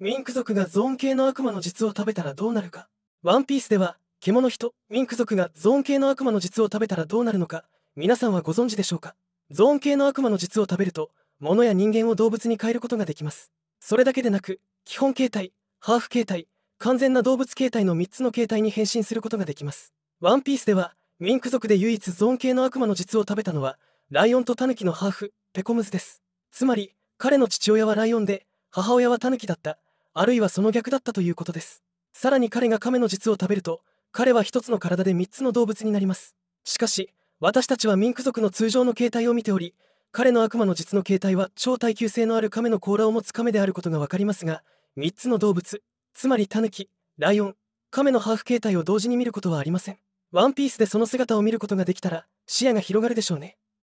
ミンク族がゾーン系の悪魔の術を食べたらどうなるか。ワンピースでは、獣人、ミンク族がゾーン系の悪魔の術を食べたらどうなるのか、皆さんはご存知でしょうか。ゾーン系の悪魔の術を食べると、物や人間を動物に変えることができます。それだけでなく、基本形態、ハーフ形態、完全な動物形態の3つの形態に変身することができます。ワンピースでは、ミンク族で唯一ゾーン系の悪魔の術を食べたのは、ライオンとタヌキのハーフ、ペコムズです。つまり、彼の父親はライオンで、母親はタヌキだった、あるいはその逆だったということですさらに彼が亀の術を食べると彼は1つの体で3つの動物になりますしかし私たちはミンク族の通常の形態を見ており彼の悪魔の術の形態は超耐久性のある亀の甲羅を持つ亀であることが分かりますが3つの動物つまりタヌキライオン亀のハーフ形態を同時に見ることはありませんワンピースでその姿を見ることができたら視野が広がるでしょうね